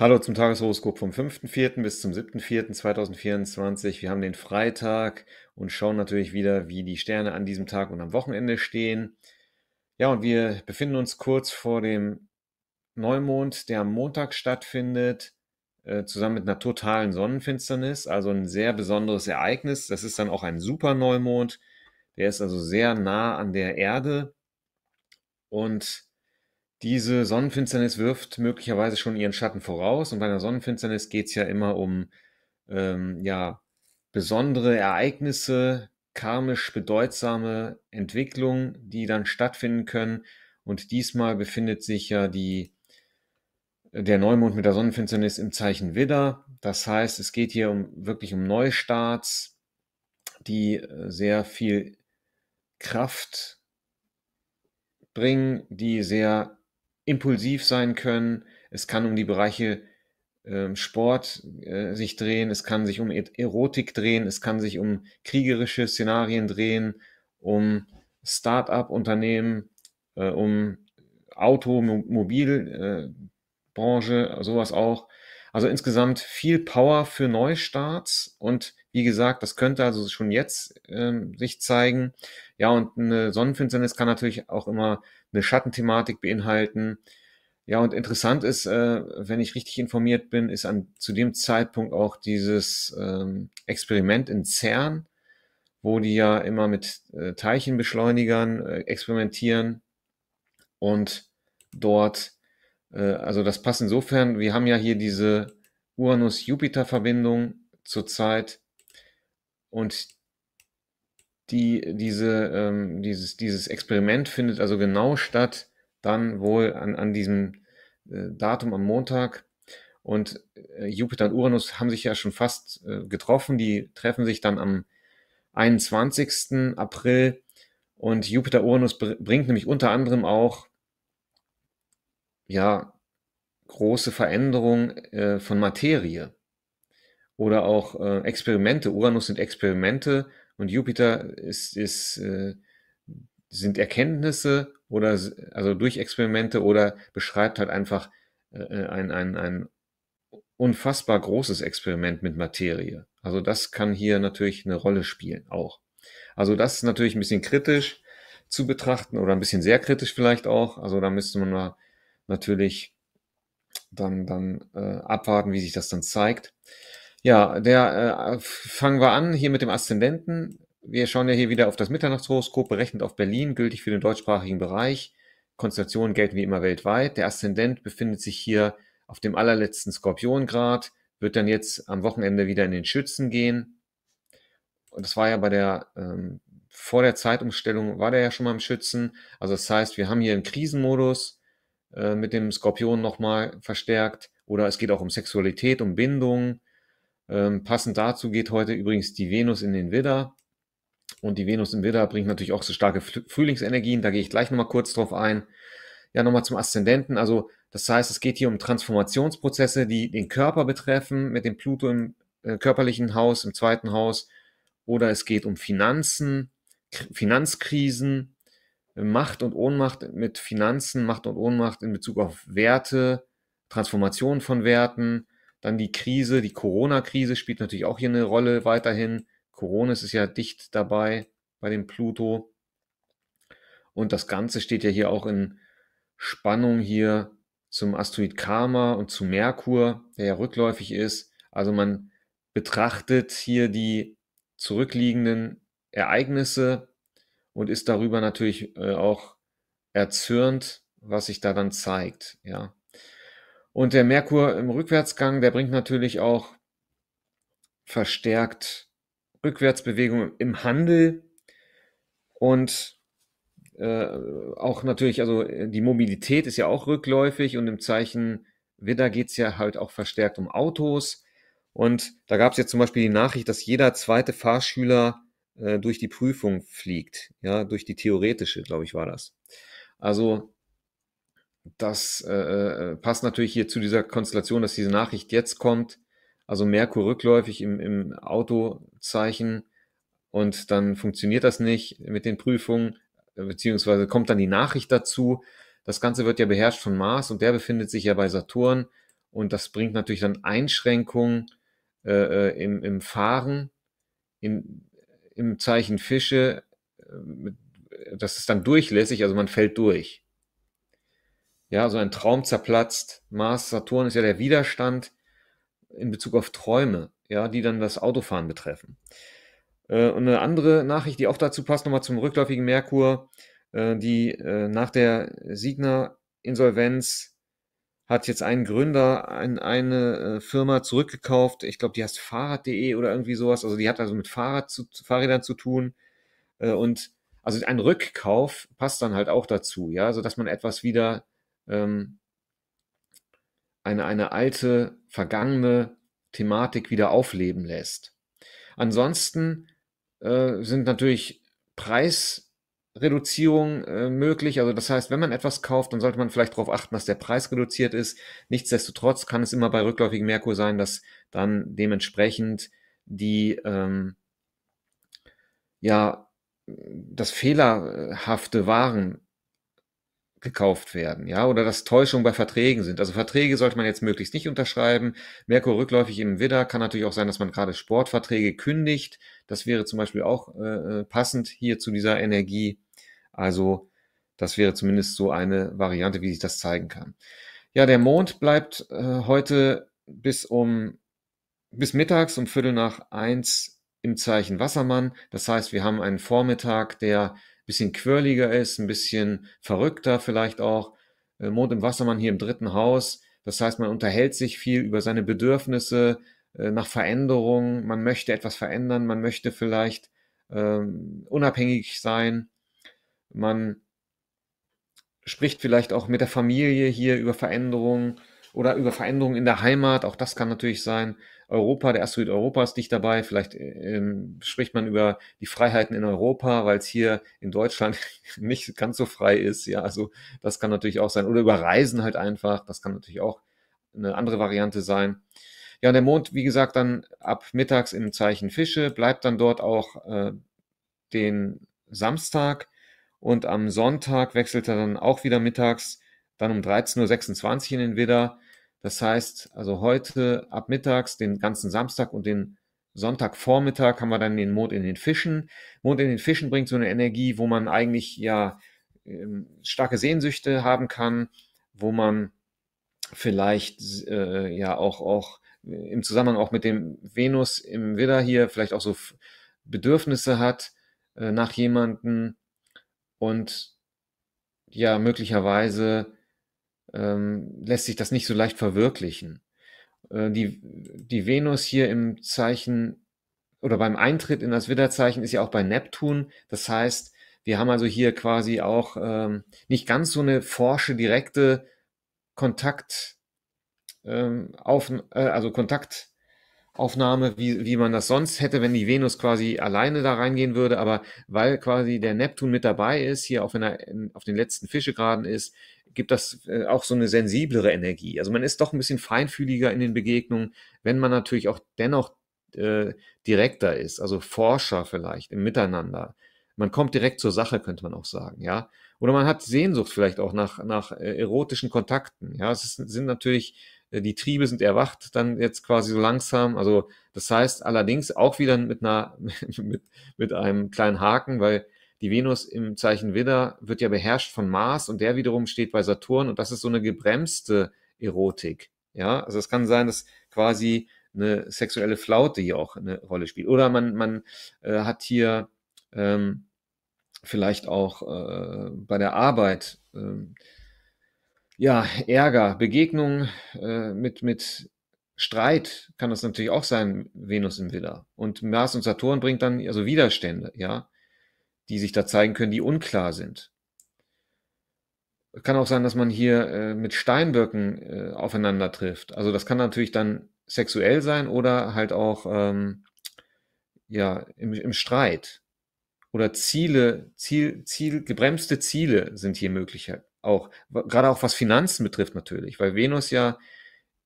Hallo zum Tageshoroskop vom 5.4. bis zum 7.4.2024. Wir haben den Freitag und schauen natürlich wieder, wie die Sterne an diesem Tag und am Wochenende stehen. Ja, und wir befinden uns kurz vor dem Neumond, der am Montag stattfindet, äh, zusammen mit einer totalen Sonnenfinsternis, also ein sehr besonderes Ereignis. Das ist dann auch ein Superneumond. Der ist also sehr nah an der Erde und diese Sonnenfinsternis wirft möglicherweise schon ihren Schatten voraus und bei einer Sonnenfinsternis geht es ja immer um ähm, ja, besondere Ereignisse, karmisch bedeutsame Entwicklungen, die dann stattfinden können. Und diesmal befindet sich ja die, der Neumond mit der Sonnenfinsternis im Zeichen Widder. Das heißt, es geht hier um, wirklich um Neustarts, die äh, sehr viel Kraft bringen, die sehr impulsiv sein können. Es kann um die Bereiche äh, Sport äh, sich drehen, es kann sich um e-, Erotik drehen, es kann sich um kriegerische Szenarien drehen, um Start-up-Unternehmen, äh, um Automobilbranche, sowas auch. Also insgesamt viel Power für Neustarts und wie gesagt, das könnte also schon jetzt ähm, sich zeigen. Ja, und eine Sonnenfinsternis kann natürlich auch immer eine Schattenthematik beinhalten. Ja, und interessant ist, äh, wenn ich richtig informiert bin, ist an, zu dem Zeitpunkt auch dieses ähm, Experiment in CERN, wo die ja immer mit äh, Teilchenbeschleunigern äh, experimentieren und dort, äh, also das passt insofern, wir haben ja hier diese Uranus-Jupiter-Verbindung zurzeit und die, diese, ähm, dieses, dieses Experiment findet also genau statt, dann wohl an, an diesem äh, Datum am Montag. Und äh, Jupiter und Uranus haben sich ja schon fast äh, getroffen. Die treffen sich dann am 21. April. Und Jupiter-Uranus bringt nämlich unter anderem auch ja, große Veränderungen äh, von Materie oder auch äh, Experimente. Uranus sind Experimente und Jupiter ist, ist, äh, sind Erkenntnisse oder also durch Experimente oder beschreibt halt einfach äh, äh, ein, ein, ein unfassbar großes Experiment mit Materie. Also das kann hier natürlich eine Rolle spielen auch. Also das ist natürlich ein bisschen kritisch zu betrachten oder ein bisschen sehr kritisch vielleicht auch. Also da müsste man mal natürlich dann, dann äh, abwarten, wie sich das dann zeigt. Ja, der äh, fangen wir an hier mit dem Aszendenten. Wir schauen ja hier wieder auf das Mitternachtshoroskop, berechnet auf Berlin, gültig für den deutschsprachigen Bereich. Konstellationen gelten wie immer weltweit. Der Aszendent befindet sich hier auf dem allerletzten Skorpiongrad, wird dann jetzt am Wochenende wieder in den Schützen gehen. Und das war ja bei der, ähm, vor der Zeitumstellung war der ja schon mal im Schützen. Also das heißt, wir haben hier einen Krisenmodus äh, mit dem Skorpion nochmal verstärkt. Oder es geht auch um Sexualität, um Bindung, ähm, passend dazu geht heute übrigens die Venus in den Widder. Und die Venus im Widder bringt natürlich auch so starke Frühlingsenergien. Da gehe ich gleich nochmal kurz drauf ein. Ja, nochmal zum Aszendenten. Also, das heißt, es geht hier um Transformationsprozesse, die den Körper betreffen, mit dem Pluto im äh, körperlichen Haus, im zweiten Haus. Oder es geht um Finanzen, K Finanzkrisen, äh, Macht und Ohnmacht mit Finanzen, Macht und Ohnmacht in Bezug auf Werte, Transformation von Werten, dann die Krise, die Corona-Krise spielt natürlich auch hier eine Rolle weiterhin. Corona ist ja dicht dabei bei dem Pluto. Und das Ganze steht ja hier auch in Spannung hier zum Asteroid Karma und zu Merkur, der ja rückläufig ist. Also man betrachtet hier die zurückliegenden Ereignisse und ist darüber natürlich äh, auch erzürnt, was sich da dann zeigt. Ja. Und der Merkur im Rückwärtsgang, der bringt natürlich auch verstärkt Rückwärtsbewegung im Handel und äh, auch natürlich, also die Mobilität ist ja auch rückläufig und im Zeichen Widder geht es ja halt auch verstärkt um Autos. Und da gab es jetzt zum Beispiel die Nachricht, dass jeder zweite Fahrschüler äh, durch die Prüfung fliegt, ja, durch die theoretische, glaube ich, war das. Also das äh, äh, passt natürlich hier zu dieser Konstellation, dass diese Nachricht jetzt kommt. Also Merkur rückläufig im, im Autozeichen und dann funktioniert das nicht mit den Prüfungen, äh, beziehungsweise kommt dann die Nachricht dazu. Das Ganze wird ja beherrscht von Mars und der befindet sich ja bei Saturn und das bringt natürlich dann Einschränkungen äh, äh im, im Fahren, in, im Zeichen Fische. Das ist dann durchlässig, also man fällt durch. Ja, so ein Traum zerplatzt. Mars, Saturn ist ja der Widerstand in Bezug auf Träume, ja, die dann das Autofahren betreffen. Äh, und eine andere Nachricht, die auch dazu passt, nochmal zum rückläufigen Merkur, äh, die äh, nach der Signa-Insolvenz hat jetzt ein Gründer eine Firma zurückgekauft. Ich glaube, die heißt Fahrrad.de oder irgendwie sowas. Also die hat also mit Fahrrad zu, Fahrrädern zu tun. und also ein Rückkauf passt dann halt auch dazu, ja, so also, dass man etwas wieder ähm, eine, eine alte, vergangene Thematik wieder aufleben lässt. Ansonsten äh, sind natürlich Preisreduzierungen äh, möglich. Also das heißt, wenn man etwas kauft, dann sollte man vielleicht darauf achten, dass der Preis reduziert ist. Nichtsdestotrotz kann es immer bei rückläufigem Merkur sein, dass dann dementsprechend die ähm, ja das fehlerhafte Waren gekauft werden, ja, oder dass Täuschungen bei Verträgen sind. Also Verträge sollte man jetzt möglichst nicht unterschreiben. Merkur rückläufig im Widder kann natürlich auch sein, dass man gerade Sportverträge kündigt. Das wäre zum Beispiel auch äh, äh, passend hier zu dieser Energie. Also das wäre zumindest so eine Variante, wie sich das zeigen kann. Ja, der Mond bleibt äh, heute bis um bis mittags um Viertel nach eins im Zeichen Wassermann. Das heißt, wir haben einen Vormittag, der bisschen quirliger ist, ein bisschen verrückter vielleicht auch. Äh, Mond im Wassermann hier im dritten Haus. Das heißt, man unterhält sich viel über seine Bedürfnisse äh, nach Veränderung. Man möchte etwas verändern. Man möchte vielleicht ähm, unabhängig sein. Man spricht vielleicht auch mit der Familie hier über Veränderungen oder über Veränderungen in der Heimat. Auch das kann natürlich sein. Europa, der Asteroid Europa ist nicht dabei. Vielleicht äh, ähm, spricht man über die Freiheiten in Europa, weil es hier in Deutschland nicht ganz so frei ist. Ja, also das kann natürlich auch sein. Oder über Reisen halt einfach. Das kann natürlich auch eine andere Variante sein. Ja, und der Mond, wie gesagt, dann ab mittags im Zeichen Fische, bleibt dann dort auch äh, den Samstag und am Sonntag wechselt er dann auch wieder mittags, dann um 13.26 Uhr in den Widder das heißt, also heute ab mittags, den ganzen Samstag und den Sonntagvormittag haben wir dann den Mond in den Fischen. Mond in den Fischen bringt so eine Energie, wo man eigentlich ja ähm, starke Sehnsüchte haben kann, wo man vielleicht äh, ja auch, auch im Zusammenhang auch mit dem Venus im Widder hier vielleicht auch so Bedürfnisse hat äh, nach jemanden und ja möglicherweise ähm, lässt sich das nicht so leicht verwirklichen. Äh, die, die Venus hier im Zeichen oder beim Eintritt in das Widderzeichen ist ja auch bei Neptun. Das heißt, wir haben also hier quasi auch ähm, nicht ganz so eine forsche, direkte Kontakt, ähm, auf, äh, also Kontakt, Aufnahme, wie, wie man das sonst hätte, wenn die Venus quasi alleine da reingehen würde. Aber weil quasi der Neptun mit dabei ist, hier auf, einer, auf den letzten Fischegraden ist, gibt das äh, auch so eine sensiblere Energie. Also man ist doch ein bisschen feinfühliger in den Begegnungen, wenn man natürlich auch dennoch äh, direkter ist, also Forscher vielleicht im Miteinander. Man kommt direkt zur Sache, könnte man auch sagen, ja. Oder man hat Sehnsucht vielleicht auch nach, nach äh, erotischen Kontakten. Ja, es ist, sind natürlich äh, die Triebe sind erwacht, dann jetzt quasi so langsam. Also das heißt allerdings auch wieder mit, einer, mit, mit einem kleinen Haken, weil die Venus im Zeichen Widder wird ja beherrscht von Mars und der wiederum steht bei Saturn und das ist so eine gebremste Erotik. Ja, also es kann sein, dass quasi eine sexuelle Flaute hier auch eine Rolle spielt. Oder man, man äh, hat hier ähm, vielleicht auch äh, bei der Arbeit äh, ja, Ärger, Begegnung äh, mit, mit Streit kann das natürlich auch sein, Venus im Widder. Und Mars und Saturn bringt dann also Widerstände, ja, die sich da zeigen können, die unklar sind. Kann auch sein, dass man hier äh, mit Steinböcken äh, aufeinander trifft. Also das kann natürlich dann sexuell sein oder halt auch ähm, ja, im, im Streit. Oder Ziele, Ziel, Ziel, gebremste Ziele sind hier möglicher, auch. Gerade auch was Finanzen betrifft natürlich, weil Venus ja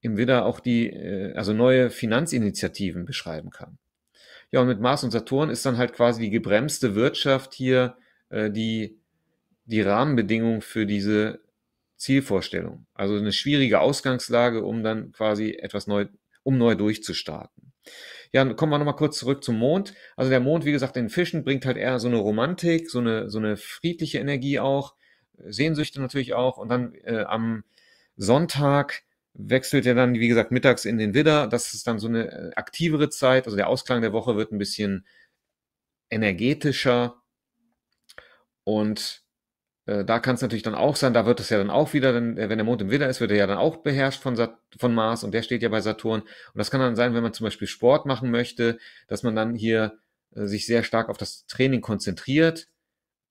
im Widder auch die, äh, also neue Finanzinitiativen beschreiben kann. Ja, und mit Mars und Saturn ist dann halt quasi die gebremste Wirtschaft hier äh, die, die Rahmenbedingung für diese Zielvorstellung. Also eine schwierige Ausgangslage, um dann quasi etwas neu, um neu durchzustarten. Ja, kommen wir nochmal kurz zurück zum Mond. Also der Mond, wie gesagt, in Fischen bringt halt eher so eine Romantik, so eine, so eine friedliche Energie auch. Sehnsüchte natürlich auch. Und dann äh, am Sonntag wechselt er dann, wie gesagt, mittags in den Widder. Das ist dann so eine äh, aktivere Zeit. Also der Ausklang der Woche wird ein bisschen energetischer. Und äh, da kann es natürlich dann auch sein, da wird es ja dann auch wieder, denn, äh, wenn der Mond im Widder ist, wird er ja dann auch beherrscht von, Sat von Mars und der steht ja bei Saturn. Und das kann dann sein, wenn man zum Beispiel Sport machen möchte, dass man dann hier äh, sich sehr stark auf das Training konzentriert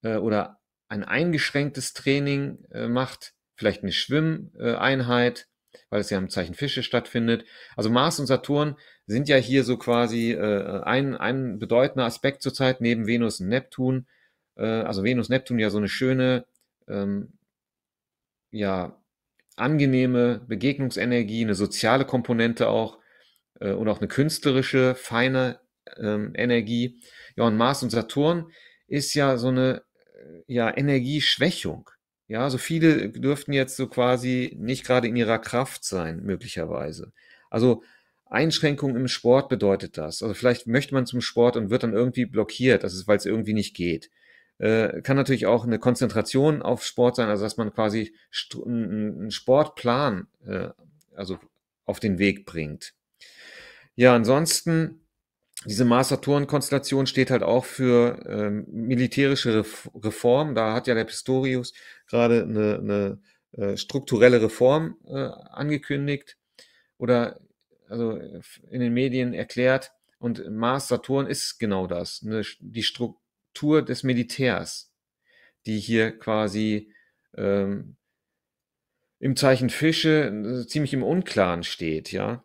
äh, oder ein eingeschränktes Training äh, macht, vielleicht eine Schwimmeinheit, weil es ja im Zeichen Fische stattfindet. Also Mars und Saturn sind ja hier so quasi äh, ein, ein bedeutender Aspekt zurzeit neben Venus und Neptun. Äh, also Venus, Neptun ja so eine schöne, ähm, ja, angenehme Begegnungsenergie, eine soziale Komponente auch äh, und auch eine künstlerische, feine ähm, Energie. Ja, und Mars und Saturn ist ja so eine ja, Energieschwächung. Ja, so also viele dürften jetzt so quasi nicht gerade in ihrer Kraft sein, möglicherweise. Also Einschränkung im Sport bedeutet das. Also vielleicht möchte man zum Sport und wird dann irgendwie blockiert, das also, ist, weil es irgendwie nicht geht. Äh, kann natürlich auch eine Konzentration auf Sport sein, also dass man quasi einen Sportplan äh, also auf den Weg bringt. Ja, ansonsten diese Mars-Saturn-Konstellation steht halt auch für ähm, militärische Reform. Da hat ja der Pistorius gerade eine, eine äh, strukturelle Reform äh, angekündigt oder also in den Medien erklärt. Und Mars-Saturn ist genau das, eine, die Struktur des Militärs, die hier quasi ähm, im Zeichen Fische äh, ziemlich im Unklaren steht, ja.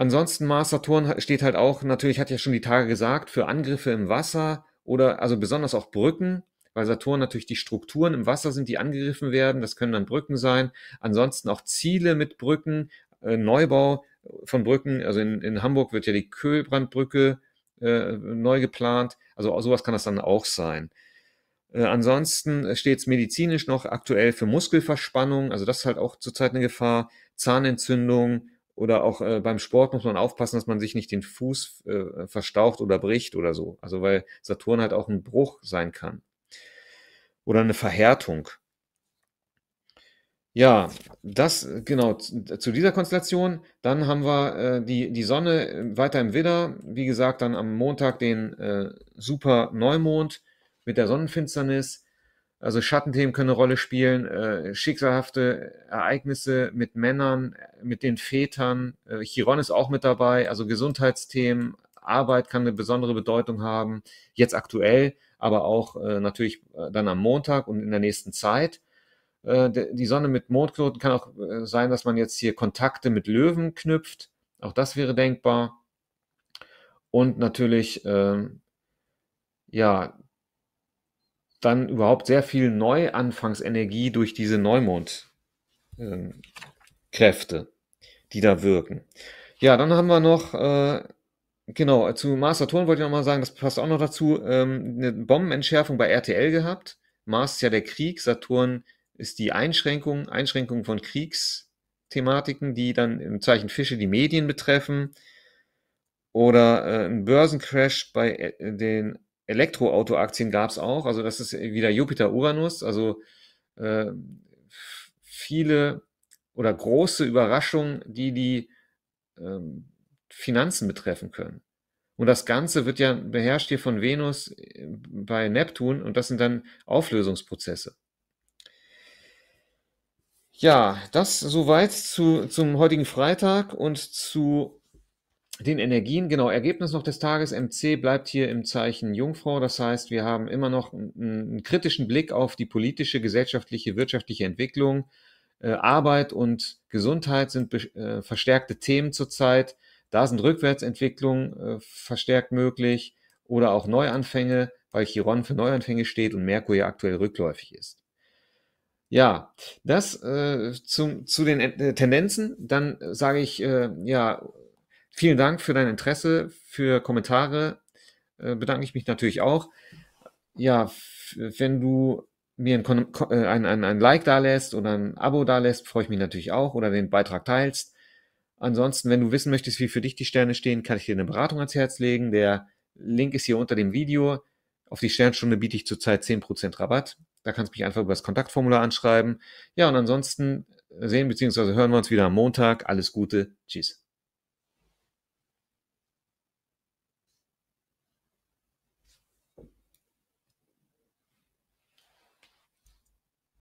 Ansonsten Mars Saturn steht halt auch, natürlich hat ja schon die Tage gesagt, für Angriffe im Wasser oder also besonders auch Brücken, weil Saturn natürlich die Strukturen im Wasser sind, die angegriffen werden. Das können dann Brücken sein. Ansonsten auch Ziele mit Brücken, äh, Neubau von Brücken. Also in, in, Hamburg wird ja die Köhlbrandbrücke äh, neu geplant. Also sowas kann das dann auch sein. Äh, ansonsten äh, steht es medizinisch noch aktuell für Muskelverspannung. Also das ist halt auch zurzeit eine Gefahr. Zahnentzündung oder auch äh, beim Sport muss man aufpassen, dass man sich nicht den Fuß äh, verstaucht oder bricht oder so. Also weil Saturn halt auch ein Bruch sein kann. Oder eine Verhärtung. Ja, das genau zu dieser Konstellation. Dann haben wir äh, die, die Sonne äh, weiter im Widder. Wie gesagt, dann am Montag den äh, Super Neumond mit der Sonnenfinsternis. Also Schattenthemen können eine Rolle spielen, äh, schicksalhafte Ereignisse mit Männern, äh, mit den Vätern. Äh, Chiron ist auch mit dabei, also Gesundheitsthemen, Arbeit kann eine besondere Bedeutung haben, jetzt aktuell, aber auch äh, natürlich äh, dann am Montag und in der nächsten Zeit. Äh, die Sonne mit Mondknoten kann auch äh, sein, dass man jetzt hier Kontakte mit Löwen knüpft. Auch das wäre denkbar. Und natürlich, ähm, ja, dann überhaupt sehr viel Neuanfangsenergie durch diese Neumond-Kräfte, ähm, die da wirken. Ja, dann haben wir noch, äh, genau, zu Mars Saturn wollte ich nochmal sagen, das passt auch noch dazu, ähm, eine Bombenentschärfung bei RTL gehabt. Mars ist ja der Krieg, Saturn ist die Einschränkung, Einschränkung von Kriegsthematiken, die dann im Zeichen Fische die Medien betreffen. Oder äh, ein Börsencrash bei äh, den Elektroautoaktien gab es auch. Also das ist wieder Jupiter, Uranus. Also äh, viele oder große Überraschungen, die die äh, Finanzen betreffen können. Und das Ganze wird ja beherrscht hier von Venus äh, bei Neptun und das sind dann Auflösungsprozesse. Ja, das soweit zu, zum heutigen Freitag und zu den Energien, genau, Ergebnis noch des Tages, MC bleibt hier im Zeichen Jungfrau. Das heißt, wir haben immer noch einen, einen kritischen Blick auf die politische, gesellschaftliche, wirtschaftliche Entwicklung. Äh, Arbeit und Gesundheit sind äh, verstärkte Themen zurzeit. Da sind Rückwärtsentwicklungen äh, verstärkt möglich oder auch Neuanfänge, weil Chiron für Neuanfänge steht und Merkur ja aktuell rückläufig ist. Ja, das äh, zum, zu den äh, Tendenzen. Dann äh, sage ich, äh, ja, Vielen Dank für dein Interesse, für Kommentare. Äh, bedanke ich mich natürlich auch. Ja, wenn du mir ein, äh, ein, ein, ein Like da lässt oder ein Abo da lässt, freue ich mich natürlich auch oder den Beitrag teilst. Ansonsten, wenn du wissen möchtest, wie für dich die Sterne stehen, kann ich dir eine Beratung ans Herz legen. Der Link ist hier unter dem Video. Auf die Sternstunde biete ich zurzeit 10% Rabatt. Da kannst du mich einfach über das Kontaktformular anschreiben. Ja, und ansonsten sehen bzw. hören wir uns wieder am Montag. Alles Gute. Tschüss.